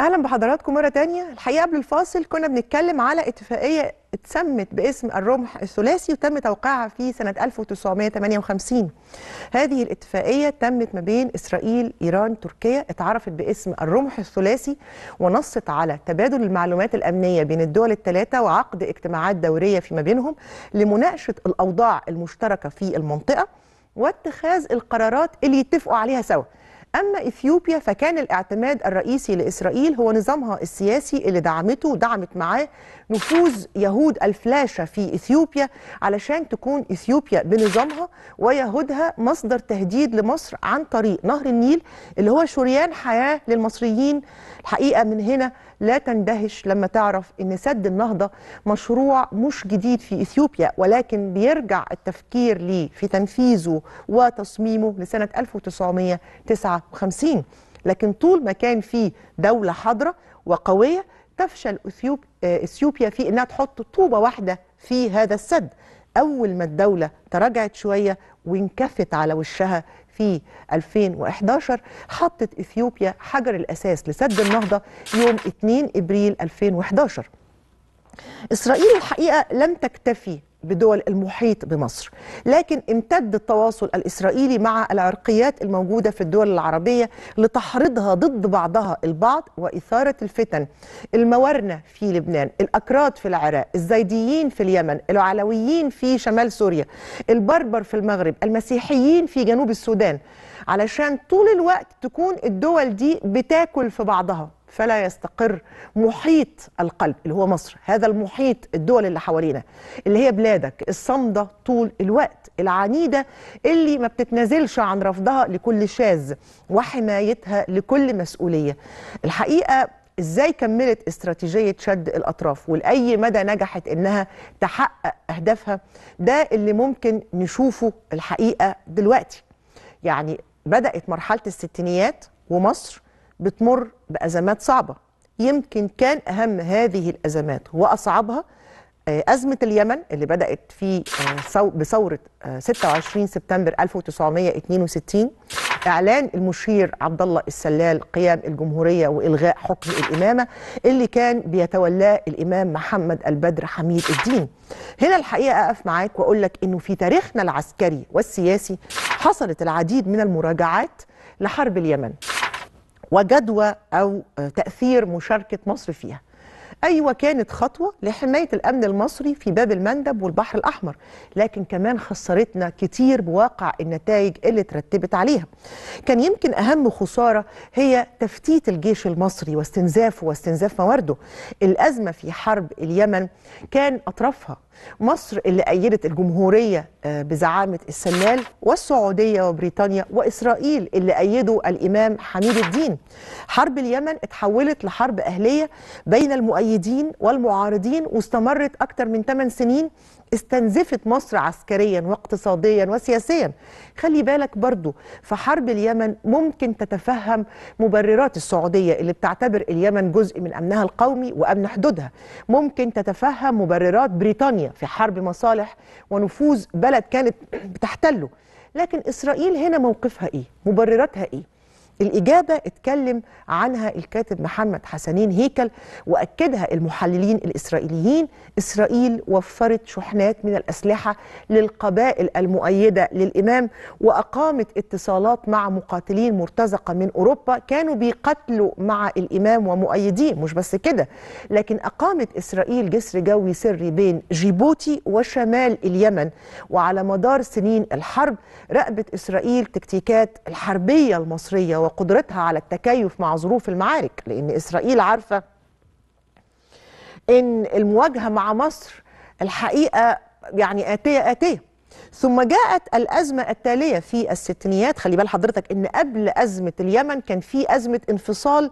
اهلا بحضراتكم مره تانية الحقيقه قبل الفاصل كنا بنتكلم على اتفاقيه اتسمت باسم الرمح الثلاثي وتم توقيعها في سنه 1958 هذه الاتفاقيه تمت ما بين اسرائيل ايران تركيا اتعرفت باسم الرمح الثلاثي ونصت على تبادل المعلومات الامنيه بين الدول الثلاثه وعقد اجتماعات دوريه فيما بينهم لمناقشه الاوضاع المشتركه في المنطقه واتخاذ القرارات اللي يتفقوا عليها سوا أما إثيوبيا فكان الاعتماد الرئيسي لإسرائيل هو نظامها السياسي اللي دعمته ودعمت معاه نفوذ يهود الفلاشة في إثيوبيا علشان تكون إثيوبيا بنظامها ويهودها مصدر تهديد لمصر عن طريق نهر النيل اللي هو شريان حياة للمصريين الحقيقة من هنا لا تندهش لما تعرف ان سد النهضه مشروع مش جديد في اثيوبيا ولكن بيرجع التفكير ليه في تنفيذه وتصميمه لسنه 1959 لكن طول ما كان في دوله حاضره وقويه تفشل آه، اثيوبيا في انها تحط طوبه واحده في هذا السد أول ما الدولة تراجعت شوية وانكفت على وشها في 2011 حطت إثيوبيا حجر الأساس لسد النهضة يوم 2 إبريل 2011 إسرائيل الحقيقة لم تكتفي بدول المحيط بمصر لكن امتد التواصل الإسرائيلي مع العرقيات الموجودة في الدول العربية لتحريضها ضد بعضها البعض وإثارة الفتن المورنة في لبنان الأكراد في العراق الزيديين في اليمن العلويين في شمال سوريا البربر في المغرب المسيحيين في جنوب السودان علشان طول الوقت تكون الدول دي بتاكل في بعضها فلا يستقر محيط القلب اللي هو مصر هذا المحيط الدول اللي حوالينا اللي هي بلادك الصامدة طول الوقت العنيدة اللي ما بتتنازلش عن رفضها لكل شاذ وحمايتها لكل مسؤولية الحقيقة ازاي كملت استراتيجيه شد الاطراف ولاي مدى نجحت انها تحقق اهدافها ده اللي ممكن نشوفه الحقيقه دلوقتي يعني بدات مرحله الستينيات ومصر بتمر بأزمات صعبة يمكن كان أهم هذه الأزمات وأصعبها آه، أزمة اليمن اللي بدأت في آه، بثورة 26 آه، سبتمبر 1962 إعلان المشير عبد الله السلال قيام الجمهورية وإلغاء حكم الإمامة اللي كان بيتولاه الإمام محمد البدر حميد الدين هنا الحقيقة أقف معاك وأقول لك إنه في تاريخنا العسكري والسياسي حصلت العديد من المراجعات لحرب اليمن وجدوى أو آه، تأثير مشاركة مصر فيها أيوة كانت خطوة لحماية الأمن المصري في باب المندب والبحر الأحمر لكن كمان خسرتنا كتير بواقع النتائج اللي ترتبت عليها كان يمكن أهم خسارة هي تفتيت الجيش المصري واستنزافه واستنزاف موارده الأزمة في حرب اليمن كان أطرافها مصر اللي أيدت الجمهورية آه، بزعامة السلال والسعودية وبريطانيا وإسرائيل اللي أيدوا الإمام حميد الدين حرب اليمن اتحولت لحرب أهلية بين المؤيدين المؤيدين والمعارضين واستمرت أكثر من 8 سنين استنزفت مصر عسكريا واقتصاديا وسياسيا خلي بالك برضو في حرب اليمن ممكن تتفهم مبررات السعودية اللي بتعتبر اليمن جزء من أمنها القومي وأمن حدودها ممكن تتفهم مبررات بريطانيا في حرب مصالح ونفوذ بلد كانت بتحتله لكن إسرائيل هنا موقفها إيه مبرراتها إيه الإجابة اتكلم عنها الكاتب محمد حسنين هيكل وأكدها المحللين الإسرائيليين إسرائيل وفرت شحنات من الأسلحة للقبائل المؤيدة للإمام وأقامت اتصالات مع مقاتلين مرتزقة من أوروبا كانوا بيقتلوا مع الإمام ومؤيديه مش بس كده لكن أقامت إسرائيل جسر جوي سري بين جيبوتي وشمال اليمن وعلى مدار سنين الحرب راقبت إسرائيل تكتيكات الحربية المصرية وقدرتها على التكيف مع ظروف المعارك لأن إسرائيل عارفة أن المواجهة مع مصر الحقيقة يعني آتية آتية ثم جاءت الأزمة التالية في الستينيات خلي بال حضرتك إن قبل أزمة اليمن كان في أزمة انفصال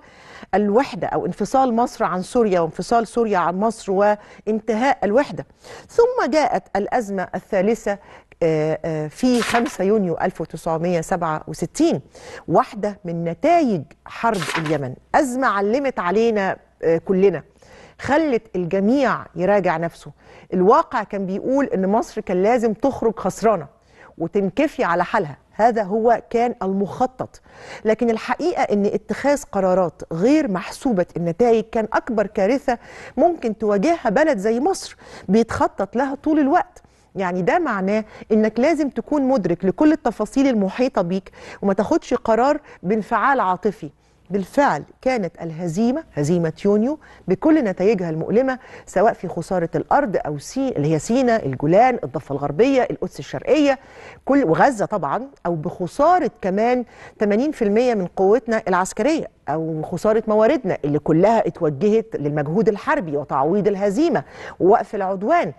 الوحدة أو انفصال مصر عن سوريا وانفصال سوريا عن مصر وانتهاء الوحدة ثم جاءت الأزمة الثالثة آه، آه، في 5 يونيو 1967 واحدة من نتائج حرب اليمن أزمة علمت علينا آه، كلنا خلت الجميع يراجع نفسه الواقع كان بيقول ان مصر كان لازم تخرج خسرانه وتنكفي على حالها هذا هو كان المخطط لكن الحقيقه ان اتخاذ قرارات غير محسوبه النتائج كان اكبر كارثه ممكن تواجهها بلد زي مصر بيتخطط لها طول الوقت يعني ده معناه انك لازم تكون مدرك لكل التفاصيل المحيطه بيك وما تاخدش قرار بانفعال عاطفي بالفعل كانت الهزيمة هزيمة يونيو بكل نتائجها المؤلمة سواء في خسارة الأرض أو سي اللي هي سينا الجولان الضفة الغربية القدس الشرقية كل وغزة طبعا أو بخسارة كمان 80% من قوتنا العسكرية أو خسارة مواردنا اللي كلها اتوجهت للمجهود الحربي وتعويض الهزيمة ووقف العدوان